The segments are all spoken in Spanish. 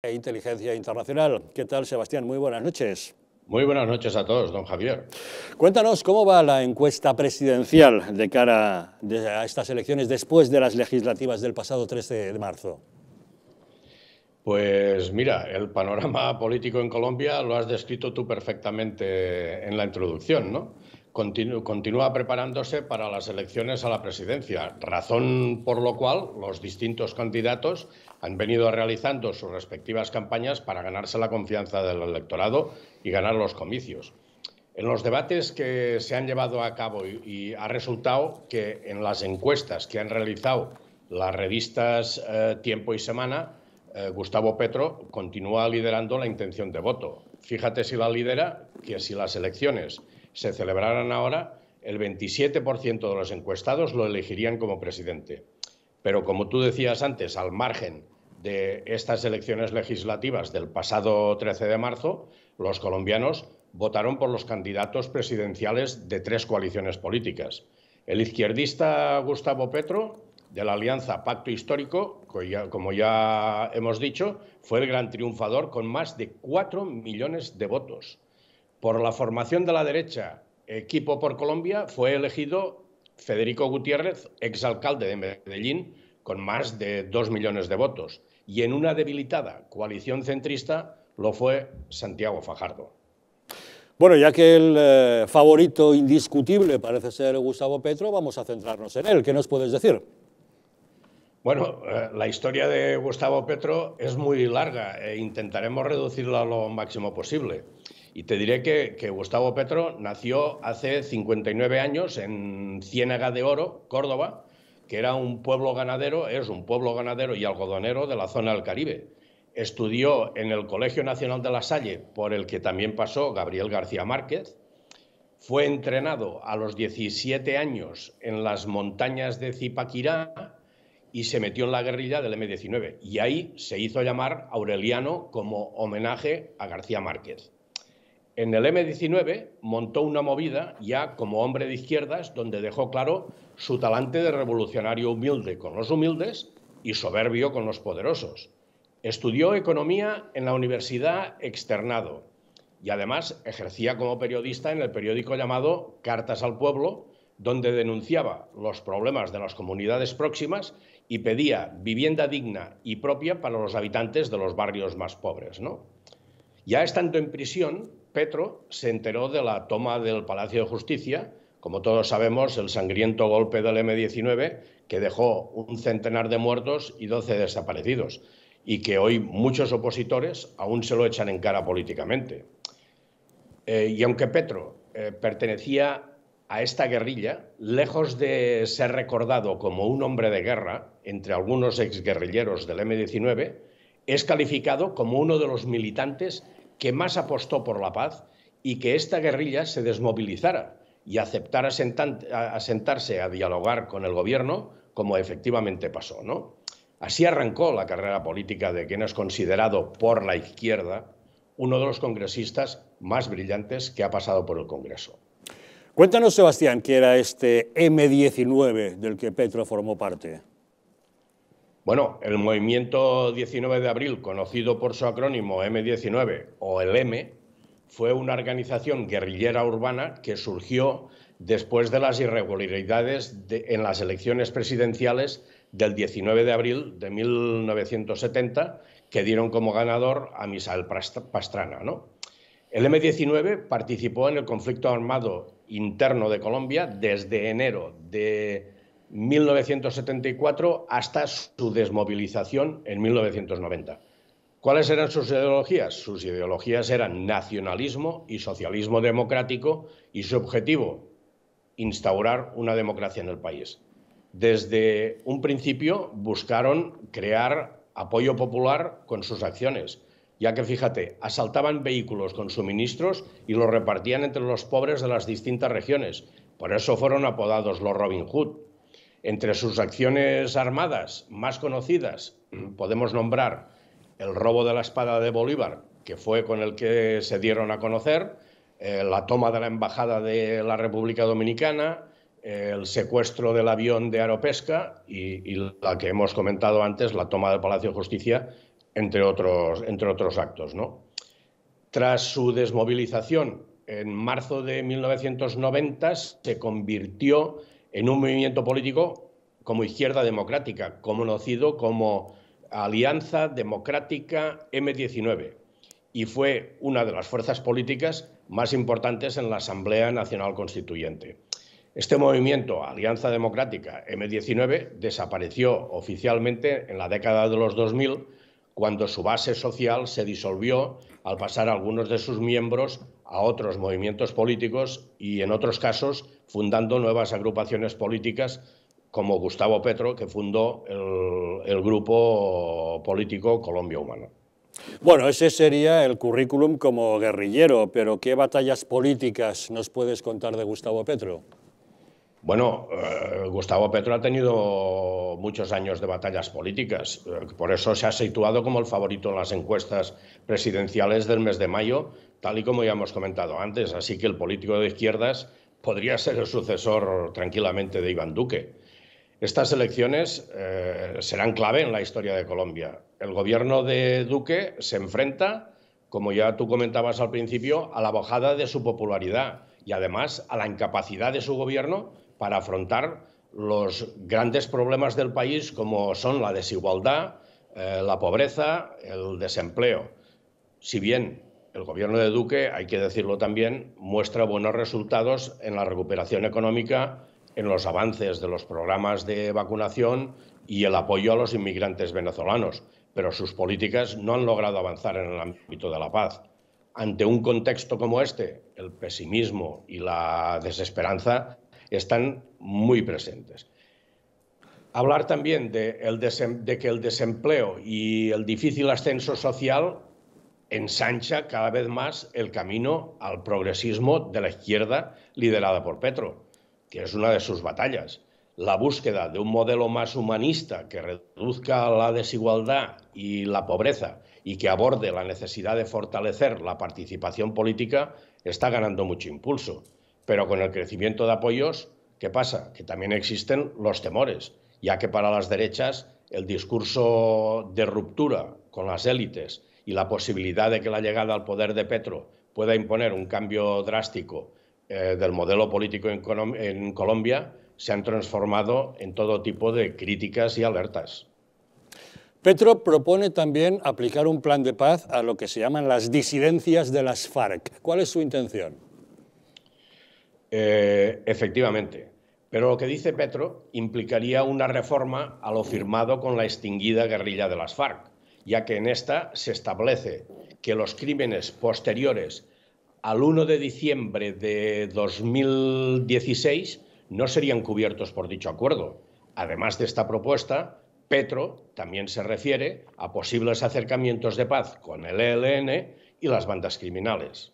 E inteligencia Internacional. ¿Qué tal, Sebastián? Muy buenas noches. Muy buenas noches a todos, don Javier. Cuéntanos cómo va la encuesta presidencial de cara a estas elecciones después de las legislativas del pasado 13 de marzo. Pues mira, el panorama político en Colombia lo has descrito tú perfectamente en la introducción, ¿no? continúa preparándose para las elecciones a la presidencia, razón por lo cual los distintos candidatos han venido realizando sus respectivas campañas para ganarse la confianza del electorado y ganar los comicios. En los debates que se han llevado a cabo y, ha resultado que en las encuestas que han realizado las revistas eh, Tiempo y Semana, eh, Gustavo Petro continúa liderando la intención de voto. Fíjate si la lidera, que si las elecciones se celebraran ahora, el 27% de los encuestados lo elegirían como presidente. Pero como tú decías antes, al margen de estas elecciones legislativas del pasado 13 de marzo, los colombianos votaron por los candidatos presidenciales de tres coaliciones políticas. El izquierdista Gustavo Petro, de la Alianza Pacto Histórico, como ya hemos dicho, fue el gran triunfador con más de cuatro millones de votos. Por la formación de la derecha, equipo por Colombia, fue elegido Federico Gutiérrez, exalcalde de Medellín, con más de dos millones de votos. Y en una debilitada coalición centrista lo fue Santiago Fajardo. Bueno, ya que el eh, favorito indiscutible parece ser Gustavo Petro, vamos a centrarnos en él. ¿Qué nos puedes decir? Bueno, eh, la historia de Gustavo Petro es muy larga e intentaremos reducirla lo máximo posible. Y te diré que, Gustavo Petro nació hace 59 años en Ciénaga de Oro, Córdoba, que era un pueblo ganadero, es un pueblo ganadero y algodonero de la zona del Caribe. Estudió en el Colegio Nacional de La Salle, por el que también pasó Gabriel García Márquez. Fue entrenado a los 17 años en las montañas de Zipaquirá, y se metió en la guerrilla del M-19. Y ahí se hizo llamar Aureliano como homenaje a García Márquez. En el M19 montó una movida ya como hombre de izquierdas donde dejó claro su talante de revolucionario humilde con los humildes y soberbio con los poderosos. Estudió economía en la Universidad Externado y además ejercía como periodista en el periódico llamado Cartas al Pueblo, donde denunciaba los problemas de las comunidades próximas y pedía vivienda digna y propia para los habitantes de los barrios más pobres. ¿no? Ya estando en prisión, Petro se enteró de la toma del Palacio de Justicia, como todos sabemos, el sangriento golpe del M-19 que dejó un centenar de muertos y 12 desaparecidos, y que hoy muchos opositores aún se lo echan en cara políticamente. Eh, y aunque Petro eh, pertenecía a esta guerrilla, lejos de ser recordado como un hombre de guerra entre algunos exguerrilleros del M-19, es calificado como uno de los militantes que más apostó por la paz y que esta guerrilla se desmovilizara y aceptara sentarse a dialogar con el gobierno, como efectivamente pasó. ¿no? Así arrancó la carrera política de quien es considerado por la izquierda uno de los congresistas más brillantes que ha pasado por el Congreso. Cuéntanos, Sebastián, qué era este M19 del que Petro formó parte. Bueno, el movimiento 19 de abril, conocido por su acrónimo M19 o el M, fue una organización guerrillera urbana que surgió después de las irregularidades en las elecciones presidenciales del 19 de abril de 1970, que dieron como ganador a Misael Pastrana. El M-19 participó en el conflicto armado interno de Colombia desde enero de 1974 hasta su desmovilización en 1990. ¿Cuáles eran sus ideologías? Sus ideologías eran nacionalismo y socialismo democrático y su objetivo, instaurar una democracia en el país. Desde un principio buscaron crear apoyo popular con sus acciones, ya que fíjate, asaltaban vehículos con suministros y los repartían entre los pobres de las distintas regiones. Por eso fueron apodados los Robin Hood entre sus acciones armadas más conocidas podemos nombrar el robo de la espada de Bolívar, que fue con el que se dieron a conocer, eh, la toma de la Embajada de la República Dominicana, el secuestro del avión de Aeropesca y, la que hemos comentado antes, la toma del Palacio de Justicia, entre otros, entre otros actos. ¿no? Tras su desmovilización en marzo de 1990, se convirtió en un movimiento político como izquierda democrática, conocido como Alianza Democrática M19, y fue una de las fuerzas políticas más importantes en la Asamblea Nacional Constituyente. Este movimiento, Alianza Democrática M19, desapareció oficialmente en la década de los 2000, cuando su base social se disolvió al pasar algunos de sus miembros a otros movimientos políticos y en otros casos fundando nuevas agrupaciones políticas como Gustavo Petro, que fundó el, grupo político Colombia Humana. Bueno, ese sería el currículum como guerrillero, pero ¿qué batallas políticas nos puedes contar de Gustavo Petro? Bueno, eh, Gustavo Petro ha tenido muchos años de batallas políticas, eh, por eso se ha situado como el favorito en las encuestas presidenciales del mes de mayo, tal y como ya hemos comentado antes. Así que el político de izquierdas podría ser el sucesor tranquilamente de Iván Duque. Estas elecciones eh, serán clave en la historia de Colombia. El gobierno de Duque se enfrenta, como ya tú comentabas al principio, a la bajada de su popularidad y además a la incapacidad de su gobierno para afrontar los grandes problemas del país como son la desigualdad, eh, la pobreza, el desempleo. Si bien el gobierno de Duque, hay que decirlo también, muestra buenos resultados en la recuperación económica, en los avances de los programas de vacunación y el apoyo a los inmigrantes venezolanos, pero sus políticas no han logrado avanzar en el ámbito de la paz. Ante un contexto como este, el pesimismo y la desesperanza están muy presentes. Hablar también de, que el desempleo y el difícil ascenso social ensancha cada vez más el camino al progresismo de la izquierda liderada por Petro, que es una de sus batallas. La búsqueda de un modelo más humanista que reduzca la desigualdad y la pobreza y que aborde la necesidad de fortalecer la participación política está ganando mucho impulso. Pero con el crecimiento de apoyos, ¿qué pasa? Que también existen los temores, ya que para las derechas el discurso de ruptura con las élites y la posibilidad de que la llegada al poder de Petro pueda imponer un cambio drástico eh, del modelo político en Colombia se han transformado en todo tipo de críticas y alertas. Petro propone también aplicar un plan de paz a lo que se llaman las disidencias de las FARC. ¿Cuál es su intención? Eh, efectivamente. Pero lo que dice Petro implicaría una reforma a lo firmado con la extinguida guerrilla de las FARC, ya que en esta se establece que los crímenes posteriores al 1 de diciembre de 2016 no serían cubiertos por dicho acuerdo. Además de esta propuesta, Petro también se refiere a posibles acercamientos de paz con el ELN y las bandas criminales.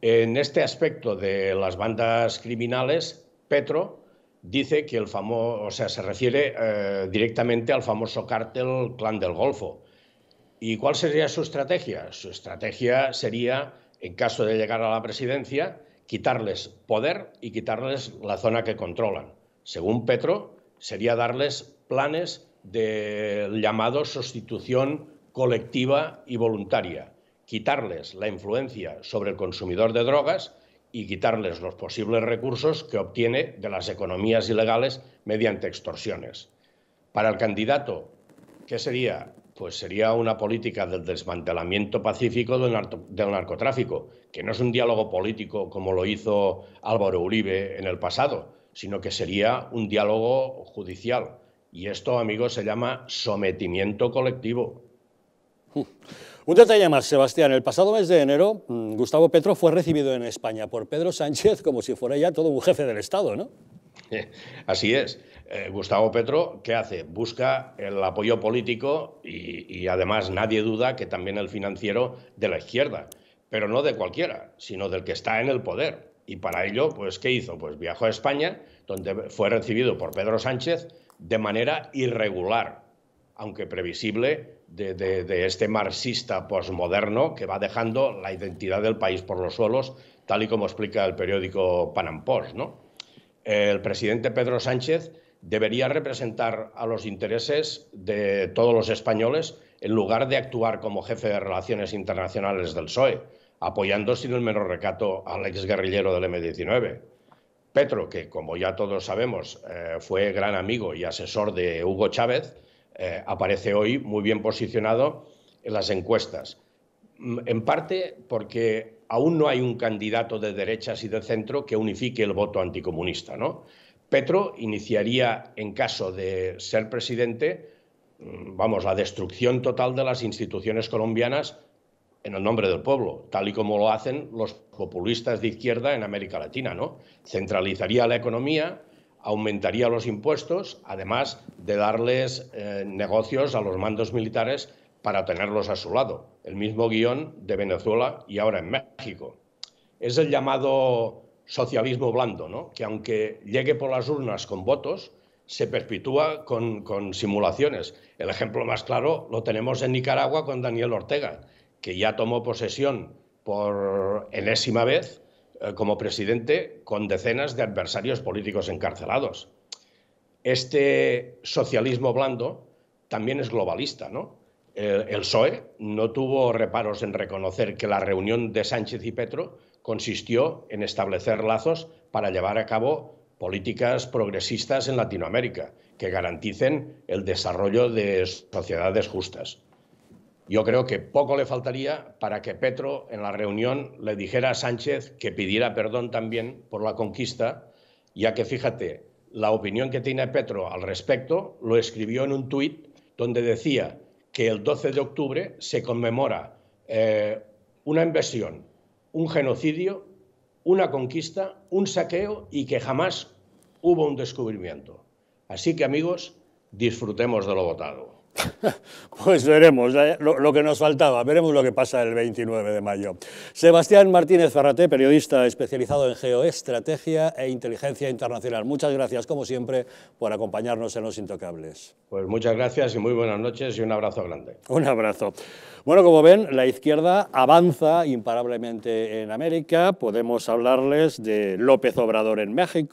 En este aspecto de las bandas criminales, Petro dice que el famoso, o sea, se refiere eh, directamente al famoso cártel Clan del Golfo. ¿Y cuál sería su estrategia? Su estrategia sería, en caso de llegar a la presidencia, quitarles poder y quitarles la zona que controlan. Según Petro, sería darles planes de llamado sustitución colectiva y voluntaria quitarles la influencia sobre el consumidor de drogas y quitarles los posibles recursos que obtiene de las economías ilegales mediante extorsiones. Para el candidato, ¿qué sería? Pues sería una política del desmantelamiento pacífico del, narcotráfico, que no es un diálogo político como lo hizo Álvaro Uribe en el pasado, sino que sería un diálogo judicial. Y esto, amigos, se llama sometimiento colectivo. Uh. Un detalle más, Sebastián. El pasado mes de enero, mm, Gustavo Petro fue recibido en España por Pedro Sánchez como si fuera ya todo un jefe del Estado, ¿no? Eh, así es. Eh, Gustavo Petro, ¿qué hace? Busca el apoyo político y, y además nadie duda que también el financiero de la izquierda, pero no de cualquiera, sino del que está en el poder. Y para ello, pues, ¿qué hizo? Pues viajó a España, donde fue recibido por Pedro Sánchez de manera irregular, aunque previsible de, este marxista posmoderno que va dejando la identidad del país por los suelos, tal y como explica el periódico Panampos, ¿no? El presidente Pedro Sánchez debería representar a los intereses de todos los españoles en lugar de actuar como jefe de relaciones internacionales del SOE apoyando sin el menor recato al exguerrillero del M-19. Petro, que como ya todos sabemos eh, fue gran amigo y asesor de Hugo Chávez, eh, aparece hoy muy bien posicionado en las encuestas. Mm, en parte porque aún no hay un candidato de derechas y de centro que unifique el voto anticomunista. ¿no? Petro iniciaría, en caso de ser presidente, mm, vamos, la destrucción total de las instituciones colombianas en el nombre del pueblo, tal y como lo hacen los populistas de izquierda en América Latina, ¿no? Centralizaría la economía, aumentaría los impuestos, además de darles eh, negocios a los mandos militares para tenerlos a su lado. El mismo guión de Venezuela y ahora en México. Es el llamado socialismo blando, ¿no? que aunque llegue por las urnas con votos, se perpetúa con, con simulaciones. El ejemplo más claro lo tenemos en Nicaragua con Daniel Ortega, que ya tomó posesión por enésima vez eh, como presidente con decenas de adversarios políticos encarcelados. Este socialismo blando también es globalista, ¿no? El, el PSOE no tuvo reparos en reconocer que la reunión de Sánchez y Petro consistió en establecer lazos para llevar a cabo políticas progresistas en Latinoamérica que garanticen el desarrollo de sociedades justas. Yo creo que poco le faltaría para que Petro en la reunión le dijera a Sánchez que pidiera perdón también por la conquista, ya que fíjate, la opinión que tiene Petro al respecto lo escribió en un tuit donde decía que el 12 de octubre se conmemora eh, una invasión, un genocidio, una conquista, un saqueo y que jamás hubo un descubrimiento. Así que amigos, disfrutemos de lo votado. Pues veremos eh, lo, que nos faltaba, veremos lo que pasa el 29 de mayo. Sebastián Martínez Ferraté, periodista especializado en geoestrategia e inteligencia internacional. Muchas gracias, como siempre, por acompañarnos en Los Intocables. Pues muchas gracias y muy buenas noches y un abrazo grande. Un abrazo. Bueno, como ven, la izquierda avanza imparablemente en América. Podemos hablarles de López Obrador en México.